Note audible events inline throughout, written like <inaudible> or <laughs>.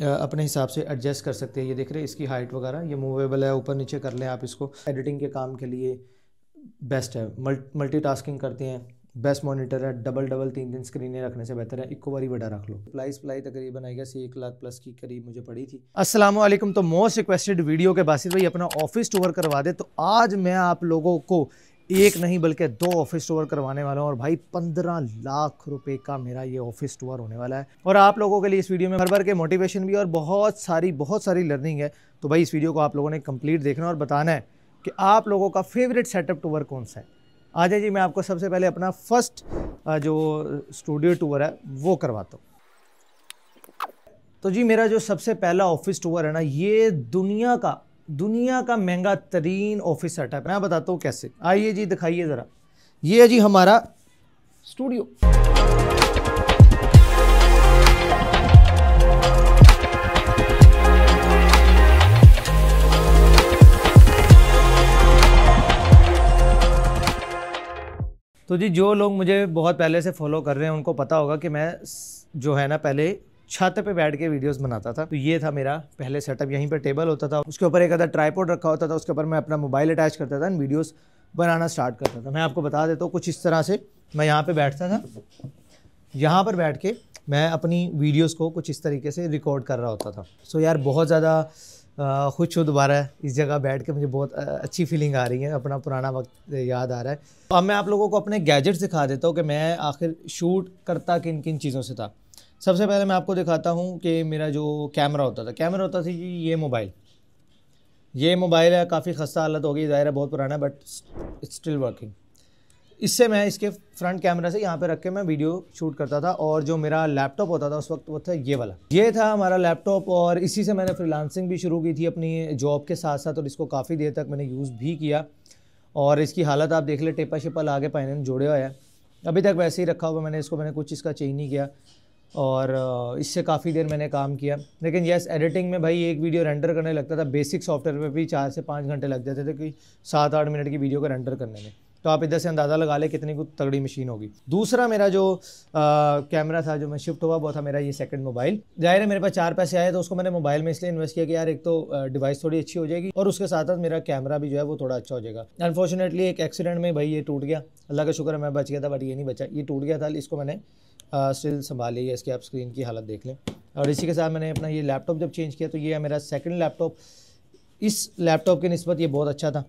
अपने हिसाब से एडजस्ट कर सकते हैं ये देख रहे हैं इसकी हाइट वगैरह ये मूवेबल है ऊपर नीचे कर लें आप इसको एडिटिंग के काम के लिए बेस्ट है मल्टीटास्किंग करते हैं बेस्ट मॉनिटर है डबल डबल तीन तीन स्क्रीनें रखने से बेहतर है इक्को ही बड़ा रख लो प्लाई सप्लाई तकरीबन आई सी एक लाख प्लस की करीब मुझे पड़ी थी वालेकुम तो मोस्ट रिक्वेस्टेड वीडियो के बासित भाई अपना ऑफिस टूर करवा दे तो आज मैं आप लोगों को एक नहीं बल्कि दो ऑफिस टूर करवाने वाला हूँ और भाई पंद्रह लाख रुपए का मेरा ये ऑफिस टूर होने वाला है और आप लोगों के लिए इस वीडियो में भर भर के मोटिवेशन भी और बहुत सारी बहुत सारी लर्निंग है तो भाई इस वीडियो को आप लोगों ने कंप्लीट देखना और बताना है कि आप लोगों का फेवरेट सेटअप टूर कौन सा है आ जाए जी मैं आपको सबसे पहले अपना फर्स्ट जो स्टूडियो टूर है वो करवाता हूँ तो जी मेरा जो सबसे पहला ऑफिस टूर है ना ये दुनिया का दुनिया का महंगा तरीन ऑफिस सेटअप मैं बताता हूँ कैसे आइए जी दिखाइए ज़रा ये है जी हमारा स्टूडियो तो जी जो लोग मुझे बहुत पहले से फॉलो कर रहे हैं उनको पता होगा कि मैं जो है ना पहले छत पे बैठ के वीडियोस बनाता था तो ये था मेरा पहले सेटअप यहीं पर टेबल होता था उसके ऊपर एक अदर ट्राईपोर्ड रखा होता था उसके ऊपर मैं अपना मोबाइल अटैच करता था एंड वीडियोस बनाना स्टार्ट करता था मैं आपको बता देता हूँ कुछ इस तरह से मैं यहाँ पर बैठता था यहाँ पर बैठ के मैं अपनी वीडियोज़ को कुछ इस तरीके से रिकॉर्ड कर रहा होता था सो so यार बहुत ज़्यादा खुश हूँ दोबारा इस जगह बैठ के मुझे बहुत अच्छी फीलिंग आ रही है अपना पुराना वक्त याद आ रहा है अब मैं आप लोगों को अपने गैजेट्स दिखा देता हूँ कि मैं आखिर शूट करता किन किन चीज़ों से था सबसे पहले मैं आपको दिखाता हूँ कि मेरा जो कैमरा होता था कैमरा होता था जी ये मोबाइल ये मोबाइल है काफ़ी खस्ता हालत होगी ज़ाहिर है बहुत पुराना है बट इट्स स्टिल वर्किंग इससे मैं इसके फ्रंट कैमरा से यहाँ पे रख के मैं वीडियो शूट करता था और जो मेरा लैपटॉप होता था उस वक्त वो था ये वाला ये था हमारा लैपटॉप और इसी से मैंने फ्रीलांसिंग भी शुरू की थी अपनी जॉब के साथ साथ और इसको काफ़ी देर तक मैंने यूज़ भी किया और इसकी हालत आप देख ले टेपा शेपा ला के पाइन जोड़े हुआ है अभी तक वैसे ही रखा हुआ मैंने इसको मैंने कुछ इसका चेंज नहीं किया और इससे काफ़ी देर मैंने काम किया लेकिन यस एडिटिंग में भाई एक वीडियो रेंडर करने लगता था बेसिक सॉफ्टवेयर में भी चार से पाँच घंटे लग जाते थे कि सात आठ मिनट की वीडियो को रेंडर करने में तो आप इधर से अंदाज़ा लगा ले कितनी कुछ तगड़ी मशीन होगी दूसरा मेरा जो कैमरा था जो मैं शिफ्ट हुआ वो था मेरा ये सेकंड मोबाइल जाहिर है मेरे पास चार पैसे आए तो उसको मैंने मोबाइल में इसलिए इन्वेस्ट किया कि यार एक तो डिवाइस थोड़ी अच्छी हो जाएगी और उसके साथ साथ मेरा कैमरा भी जो है वो थोड़ा अच्छा हो जाएगा अनफॉर्चुनेटली एक एक्सीडेंट में भाई ये टूट गया अल्लाह का शुक्र है मैं बच गया था बट ये नहीं बचा ये टूट गया था इसको मैंने स्टिल संभाली है इसकी आप स्क्रीन की हालत देख लें और इसी के साथ मैंने अपना ये लैपटॉप जब चेंज किया तो ये है मेरा सेकंड लैपटॉप इस लैपटॉप के नस्बत ये बहुत अच्छा था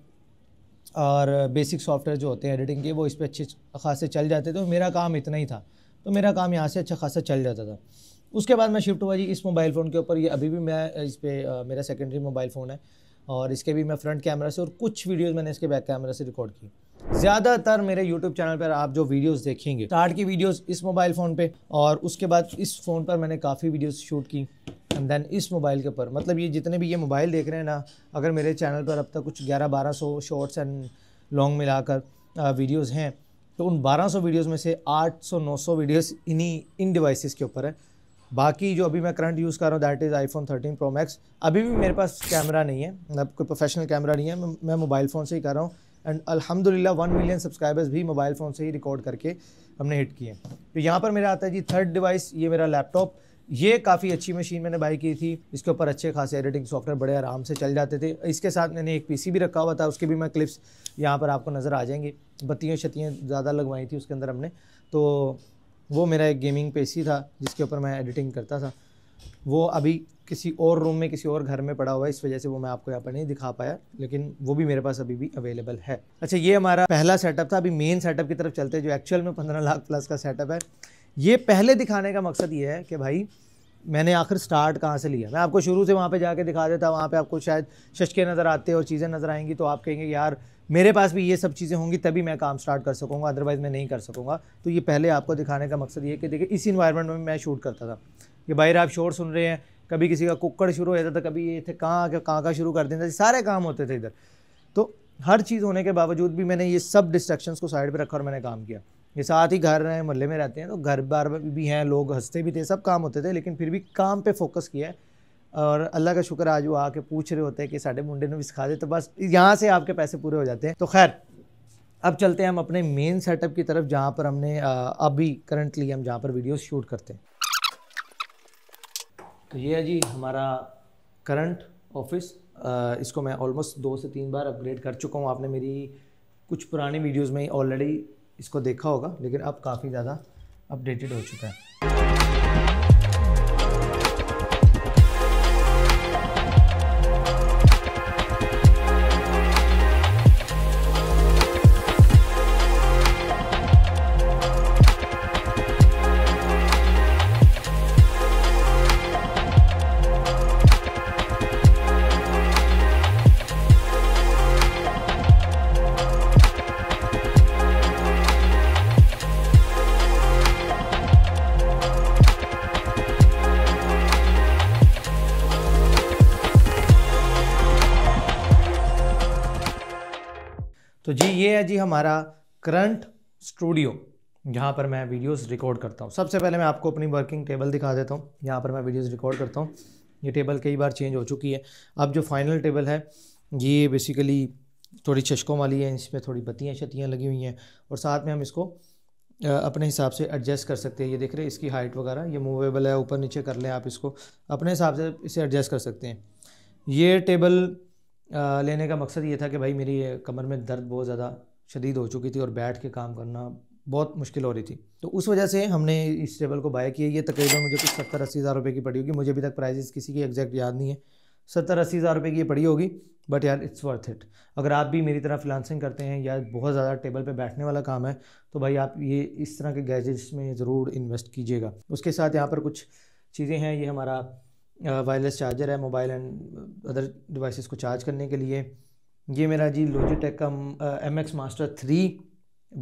और बेसिक सॉफ्टवेयर जो होते हैं एडिटिंग के वो इस पर अच्छे खासे चल जाते थे तो मेरा काम इतना ही था तो मेरा काम यहाँ से अच्छा खासा चल जाता था उसके बाद मैं शिफ्ट हुआ जी इस मोबाइल फ़ोन के ऊपर ये अभी भी मैं इस पर मेरा सेकेंडरी मोबाइल फ़ोन है और इसके भी मैं फ्रंट कैमरा से और कुछ वीडियोज़ मैंने इसके बैक कैमरा से रिकॉर्ड की ज़्यादातर मेरे YouTube चैनल पर आप जो वीडियोस देखेंगे स्टार्ट की वीडियोस इस मोबाइल फ़ोन पे और उसके बाद इस फ़ोन पर मैंने काफ़ी वीडियोस शूट की एंड देन इस मोबाइल के ऊपर मतलब ये जितने भी ये मोबाइल देख रहे हैं ना अगर मेरे चैनल पर अब तक कुछ ग्यारह बारह सौ शॉर्ट्स एंड लॉन्ग मिलाकर वीडियोस हैं तो उन 1200 वीडियोस में से 800-900 वीडियोस इन्हीं इन डिवाइसेस के ऊपर है बाकी जो अभी मैं करंट यूज़ कर रहा हूँ that is iPhone 13 pro max अभी भी मेरे पास कैमरा नहीं है मतलब कोई प्रोफेशनल कैमरा नहीं है मैं मोबाइल फ़ोन से ही कर रहा हूँ एंड अल्हम्दुलिल्लाह वन मिलियन सब्सक्राइबर्स भी मोबाइल फ़ोन से ही रिकॉर्ड करके हमने हिट किए तो यहाँ पर मेरा आता है जी थर्ड डिवाइस ये मेरा लैपटॉप ये काफ़ी अच्छी मशीन मैंने बाई की थी इसके ऊपर अच्छे खासे एडिटिंग सॉफ्टवेयर बड़े आराम से चल जाते थे इसके साथ मैंने एक पीसी भी रखा हुआ था उसके भी मैं क्लिप्स यहाँ पर आपको नज़र आ जाएंगे बत्तियाँ शतियाँ ज़्यादा लगवाई थी उसके अंदर हमने तो वो मेरा एक गेमिंग पीसी था जिसके ऊपर मैं एडिटिंग करता था वो अभी किसी और रूम में किसी और घर में पड़ा हुआ है इस वजह से वो मैं आपको यहाँ पर नहीं दिखा पाया लेकिन वो भी मेरे पास अभी भी अवेलेबल है अच्छा ये हमारा पहला सेटअप था अभी मेन सेटअप की तरफ चलते हैं जो एक्चुअल में पंद्रह लाख प्लस का सेटअप है ये पहले दिखाने का मकसद ये है कि भाई मैंने आखिर स्टार्ट कहाँ से लिया मैं आपको शुरू से वहाँ पर जाके दिखा देता वहाँ पर आपको शायद शशके नज़र आते और चीज़ें नज़र आएंगी तो आप कहेंगे यार मेरे पास भी ये सब चीज़ें होंगी तभी मैं काम स्टार्ट कर सकूँगा अदरवाइज़ मैं नहीं कर सकूँगा तो ये पहले आपको दिखाने का मकसद ये कि देखिए इस इन्वायरमेंट में मैं शूट करता था कि भाई आप शोर सुन रहे हैं कभी किसी का कुक्कड़ शुरू हो जाता था कभी ये थे कहाँ के कहाँ का शुरू कर देता सारे काम होते थे इधर तो हर चीज़ होने के बावजूद भी मैंने ये सब डिस्ट्रक्शंस को साइड पर रखा और मैंने काम किया ये साथ ही घर रहे मोहल्ले में रहते हैं तो घर बार भी हैं लोग हंसते भी थे सब काम होते थे लेकिन फिर भी काम पर फोकस किया है और अल्लाह का शुक्र आज वो आके पूछ रहे होते हैं कि साढ़े मुंडे ने भी सिखा दे तो बस यहाँ से आपके पैसे पूरे हो जाते हैं तो खैर अब चलते हैं हम अपने मेन सेटअप की तरफ जहाँ पर हमने अभी करंटली हम जहाँ पर वीडियोस शूट करते हैं तो ये है जी हमारा करंट ऑफिस इसको मैं ऑलमोस्ट दो से तीन बार अपग्रेड कर चुका हूँ आपने मेरी कुछ पुराने वीडियोज़ में ऑलरेडी इसको देखा होगा लेकिन अब काफ़ी ज़्यादा अपडेटेड हो चुका है तो जी ये है जी हमारा करंट स्टूडियो जहाँ पर मैं वीडियोस रिकॉर्ड करता हूँ सबसे पहले मैं आपको अपनी वर्किंग टेबल दिखा देता हूँ यहाँ पर मैं वीडियोस रिकॉर्ड करता हूँ ये टेबल कई बार चेंज हो चुकी है अब जो फाइनल टेबल है ये बेसिकली थोड़ी चशकों वाली है इसमें थोड़ी बत्तियाँ शतियाँ लगी हुई हैं और साथ में हम इसको अपने हिसाब से एडजस्ट कर सकते हैं ये देख रहे हैं इसकी हाइट वगैरह ये मूवेबल है ऊपर नीचे कर लें आप इसको अपने हिसाब से इसे एडजस्ट कर सकते हैं ये टेबल लेने का मकसद ये था कि भाई मेरी कमर में दर्द बहुत ज़्यादा शदीद हो चुकी थी और बैठ के काम करना बहुत मुश्किल हो रही थी तो उस वजह से हमने इस टेबल को बाय किया ये तकरीबन मुझे कुछ सत्तर अस्सी हज़ार रुपये की पड़ी होगी मुझे अभी तक प्राइजेस किसी की एग्जैक्ट याद नहीं है सत्तर अस्सी हज़ार रुपये की ये पड़ी होगी बट यार इट्स वर्थ इट अगर आप भी मेरी तरह फ्लांसिंग करते हैं या बहुत ज़्यादा टेबल पर बैठने वाला काम है तो भाई आप ये इस तरह के गैजेट्स में ज़रूर इन्वेस्ट कीजिएगा उसके साथ यहाँ पर कुछ चीज़ें हैं ये हमारा वायरलेस चार्जर है मोबाइल एंड अदर डिवाइसेस को चार्ज करने के लिए ये मेरा जी लोजिटेक का एम एक्स मास्टर थ्री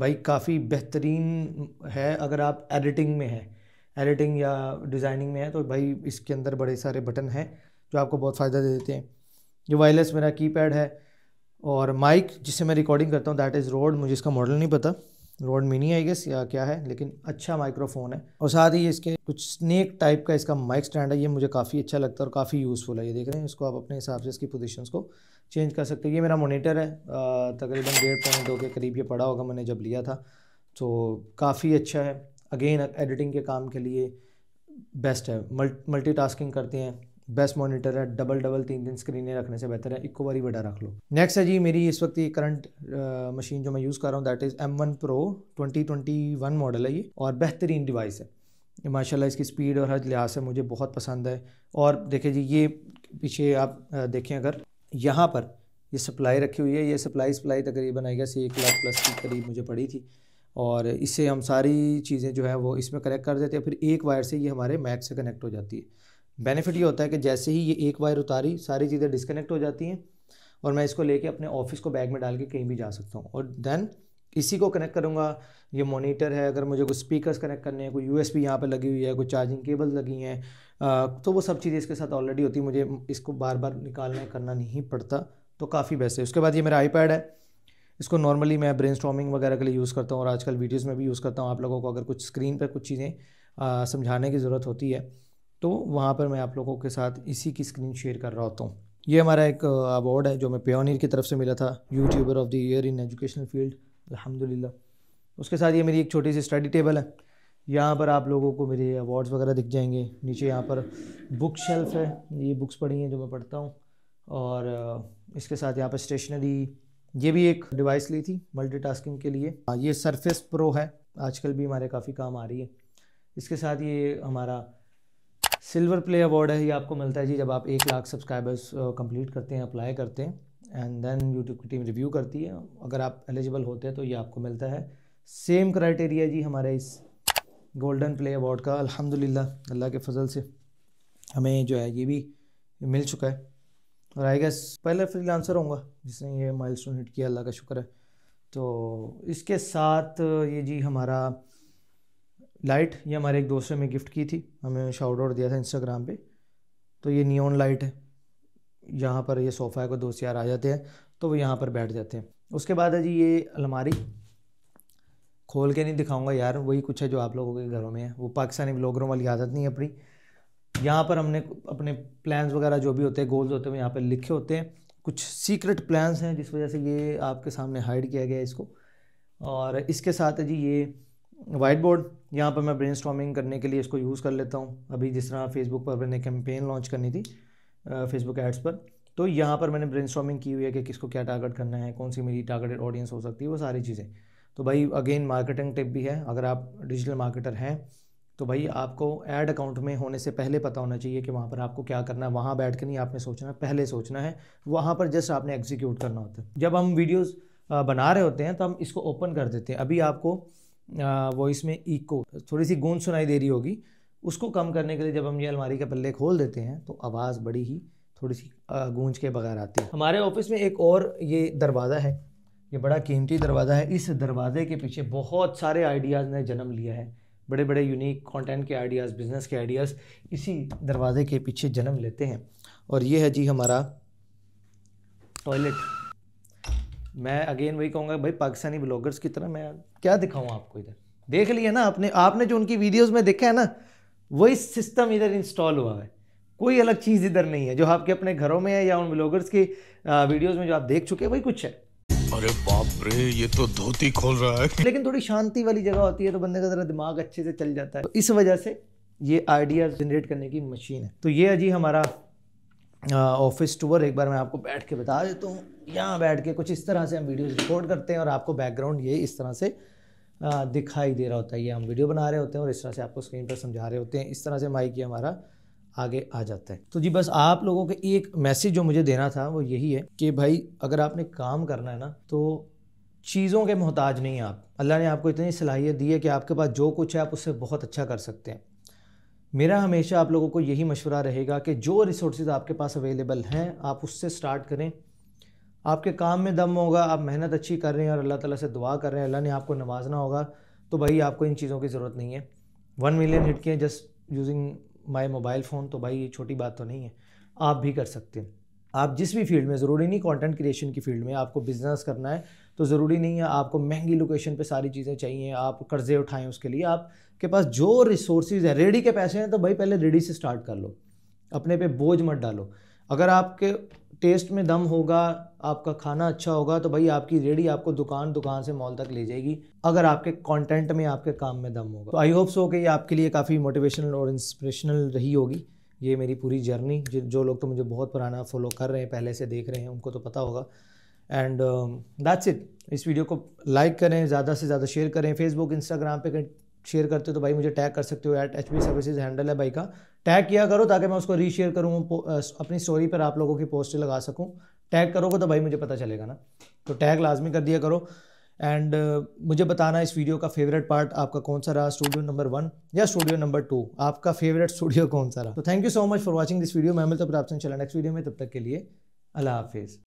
भाई काफ़ी बेहतरीन है अगर आप एडिटिंग में हैं एडिटिंग या डिज़ाइनिंग में है तो भाई इसके अंदर बड़े सारे बटन हैं जो आपको बहुत फ़ायदा दे देते हैं जो वायरलेस मेरा कीपैड है और माइक जिससे मैं रिकॉर्डिंग करता हूँ दैट इज़ रोड मुझे इसका मॉडल नहीं पता रोड मिनी आई गेस या क्या है लेकिन अच्छा माइक्रोफोन है और साथ ही इसके कुछ स्नेक टाइप का इसका माइक स्टैंड है ये मुझे काफ़ी अच्छा लगता है और काफ़ी यूज़फुल है ये देख रहे हैं इसको आप अपने हिसाब से इसकी पोजिशन को चेंज कर सकते हैं ये मेरा मोनीटर है तकरीबन डेढ़ पॉइंट दो के करीब ये पड़ा होगा मैंने जब लिया था तो काफ़ी अच्छा है अगेन एडिटिंग के काम के लिए बेस्ट है मल्टी टास्किंग करते हैं बेस्ट मॉनिटर है डबल डबल तीन तीन स्क्रीनें रखने से बेहतर है इको बारी बड़ा रख लो नेक्स्ट है जी मेरी इस वक्त ये करंट मशीन जो मैं यूज़ कर रहा हूँ that is M one pro twenty twenty one model है ये और बेहतरीन डिवाइस है माशाला इसकी स्पीड और हर लिहाज से मुझे बहुत पसंद है और देखिए जी ये पीछे आप देखें अगर यहाँ पर ये सप्लाई रखी हुई है ये सप्लाई सप्लाई तकरीबन आई से एक लाख प्लस के करीब मुझे पड़ी थी और इससे हम सारी चीज़ें जो है वो इसमें कनेक्ट कर देते हैं फिर एक वायर से ये हमारे मैक से कनेक्ट हो जाती है बेनिफिट ये होता है कि जैसे ही ये एक वायर उतारी सारी चीज़ें डिस्कनेक्ट हो जाती हैं और मैं इसको लेके अपने ऑफिस को बैग में डाल के कहीं भी जा सकता हूँ और देन इसी को कनेक्ट करूँगा ये मोनीटर है अगर मुझे कुछ स्पीकर्स कनेक्ट करने हैं कोई यू एस यहाँ पर लगी हुई है कोई चार्जिंग केबल लगी हैं तो वो सब चीज़ें इसके साथ ऑलरेडी होती मुझे इसको बार बार निकालना करना नहीं पड़ता तो काफ़ी बेस्ट है उसके बाद ये मेरा आईपैड है इसको नॉर्मली मैं ब्रेन वगैरह के लिए यूज़ करता हूँ और आजकल वीडियोज़ में भी यूज़ करता हूँ आप लोगों को अगर कुछ स्क्रीन पर कुछ चीज़ें समझाने की ज़रूरत होती है तो वहाँ पर मैं आप लोगों के साथ इसी की स्क्रीन शेयर कर रहा होता हूँ ये हमारा एक अवार्ड है जो मैं प्योनियर की तरफ से मिला था YouTuber of the year in educational field अलहमदिल्ला उसके साथ ये मेरी एक छोटी सी स्टडी टेबल है यहाँ पर आप लोगों को मेरे अवार्ड्स वगैरह दिख जाएंगे नीचे यहाँ पर बुक शेल्फ है ये बुक्स पढ़ी हैं जो मैं पढ़ता हूँ और इसके साथ यहाँ पर स्टेशनरी ये भी एक डिवाइस ली थी मल्टीटास्किंग के लिए हाँ, ये सरफेस प्रो है आजकल भी हमारे काफ़ी काम आ रही है इसके साथ ये हमारा सिल्वर प्ले अवार्ड है ये आपको मिलता है जी जब आप एक लाख सब्सक्राइबर्स कंप्लीट करते हैं अप्लाई करते हैं एंड देन यूट्यूब की टीम रिव्यू करती है अगर आप एलिजिबल होते हैं तो ये आपको मिलता है सेम क्राइटेरिया जी हमारे इस गोल्डन प्ले अवार्ड का अल्हम्दुलिल्लाह अल्लाह के फजल से हमें जो है ये भी मिल चुका है और आई गेस पहले लांसर होऊंगा जिसने ये माइल हिट किया अल्लाह का शुक्र है तो इसके साथ ये जी हमारा लाइट ये हमारे एक दोस्त ने हमें गिफ्ट की थी हमें शाउट आउट दिया था इंस्टाग्राम पे तो ये नियॉन लाइट है यहाँ पर ये सोफ़ा है कोई दोस्त यार आ जाते हैं तो वो यहाँ पर बैठ जाते हैं उसके बाद है जी ये अलमारी खोल के नहीं दिखाऊंगा यार वही कुछ है जो आप लोगों के घरों में है वो पाकिस्तानी ब्लॉगरों वाली आदत नहीं है अपनी यहाँ पर हमने अपने प्लान्स वगैरह जो भी होते हैं गोल्स होते हैं यहाँ पर लिखे होते हैं कुछ सीक्रेट प्लान्स हैं जिस वजह से ये आपके सामने हाइड किया गया है इसको और इसके साथ है जी ये वाइट बोर्ड यहाँ पर मैं ब्रेन करने के लिए इसको यूज़ कर लेता हूँ अभी जिस तरह फेसबुक पर मैंने कैंपेन लॉन्च करनी थी फेसबुक एड्स पर तो यहाँ पर मैंने ब्रेन की हुई है कि किसको क्या टारगेट करना है कौन सी मेरी टारगेटेड ऑडियंस हो सकती है वो सारी चीज़ें तो भाई अगेन मार्केटिंग टिप भी है अगर आप डिजिटल मार्केटर हैं तो भाई आपको एड अकाउंट में होने से पहले पता होना चाहिए कि वहाँ पर आपको क्या करना है वहाँ बैठ के नहीं आपने सोचना है पहले सोचना है वहाँ पर जस्ट आपने एग्जीक्यूट करना होता है जब हम वीडियोज़ बना रहे होते हैं तो हम इसको ओपन कर देते हैं अभी आपको वॉइस में इको थोड़ी सी गूंज सुनाई दे रही होगी उसको कम करने के लिए जब हम ये अलमारी के पल्ले खोल देते हैं तो आवाज़ बड़ी ही थोड़ी सी गूंज के बगैर आती है हमारे ऑफिस में एक और ये दरवाज़ा है ये बड़ा कीमती दरवाज़ा है इस दरवाज़े के पीछे बहुत सारे आइडियाज़ ने जन्म लिया है बड़े बड़े यूनिक कंटेंट के आइडियाज़ बिज़नेस के आइडियाज़ इसी दरवाज़े के पीछे जन्म लेते हैं और ये है जी हमारा टॉयलेट मैं अगेन वही कहूँगा भाई पाकिस्तानी ब्लॉगर्स की तरह मैं क्या दिखाऊँ आपको इधर देख लिया ना आपने आपने जो उनकी वीडियोस में देखा है ना वही सिस्टम इधर इंस्टॉल हुआ है कोई अलग चीज़ इधर नहीं है जो आपके अपने घरों में है या उन ब्लॉगर्स की वीडियोज़ में जो आप देख चुके हैं वही कुछ है अरे बाप रे ये तो धोती खोल रहा है <laughs> लेकिन थोड़ी शांति वाली जगह होती है तो बंदे का ज़रा दिमाग अच्छे से चल जाता है तो इस वजह से ये आइडिया जनरेट करने की मशीन है तो ये अजी हमारा ऑफिस टूर एक बार मैं आपको बैठ के बता देता हूँ यहाँ बैठ के कुछ इस तरह से हम वीडियोज़ रिकॉर्ड करते हैं और आपको बैकग्राउंड ये इस तरह से दिखाई दे रहा होता है ये हम वीडियो बना रहे होते हैं और इस तरह से आपको स्क्रीन पर समझा रहे होते हैं इस तरह से माइक ये हमारा आगे आ जाता है तो जी बस आप लोगों के एक मैसेज जो मुझे देना था वो यही है कि भाई अगर आपने काम करना है ना तो चीज़ों के मोहताज नहीं आप अल्लाह ने आपको इतनी सलाहियत दी है कि आपके पास जो कुछ है आप उससे बहुत अच्छा कर सकते हैं मेरा हमेशा आप लोगों को यही मशवरा रहेगा कि जो रिसोर्सेज आपके पास अवेलेबल हैं आप उससे स्टार्ट करें आपके काम में दम होगा आप मेहनत अच्छी कर रहे हैं और अल्लाह ताला से दुआ कर रहे हैं अल्लाह ने आपको नवाजना होगा तो भाई आपको इन चीज़ों की ज़रूरत नहीं है वन मिलियन हिट किए just using my mobile phone तो भाई ये छोटी बात तो नहीं है आप भी कर सकते हैं आप जिस भी फील्ड में ज़रूरी नहीं कंटेंट क्रिएशन की फील्ड में आपको बिज़नेस करना है तो ज़रूरी नहीं है आपको महंगी लोकेशन पे सारी चीज़ें चाहिए आप कर्ज़े उठाएं उसके लिए आपके पास जो रिसोर्सेज हैं रेडी के पैसे हैं तो भाई पहले रेडी से स्टार्ट कर लो अपने पे बोझ मत डालो अगर आपके टेस्ट में दम होगा आपका खाना अच्छा होगा तो भाई आपकी रेडी आपको दुकान दुकान से मॉल तक ले जाएगी अगर आपके कंटेंट में आपके काम में दम होगा तो आई होप सो कि ये आपके लिए काफ़ी मोटिवेशनल और इंस्पिरेशनल रही होगी ये मेरी पूरी जर्नी जो लोग तो मुझे बहुत पुराना फॉलो कर रहे हैं पहले से देख रहे हैं उनको तो पता होगा एंड दैट्स इट इस वीडियो को लाइक करें ज़्यादा से ज़्यादा शेयर करें फेसबुक इंस्टाग्राम पे शेयर करते हो तो भाई मुझे टैग कर सकते हो at H B services handle है भाई का टैग किया करो ताकि मैं उसको रीशेयर करूँ अपनी स्टोरी पर आप लोगों की पोस्ट लगा सकूँ टैग करोगे तो भाई मुझे पता चलेगा ना तो टैग लाजमी कर दिया करो एंड uh, मुझे बताना इस वीडियो का फेवरेट पार्ट आपका कौन सा रहा स्टूडियो नंबर वन या स्टूडियो नंबर टू आपका फेवरेट स्टूडियो कौन सा रहा तो thank you so much for watching this video मैं मिलता हूँ आपसे चला नेक्स्ट वीडियो में तब तक के लिए अल्लाह हाफिज़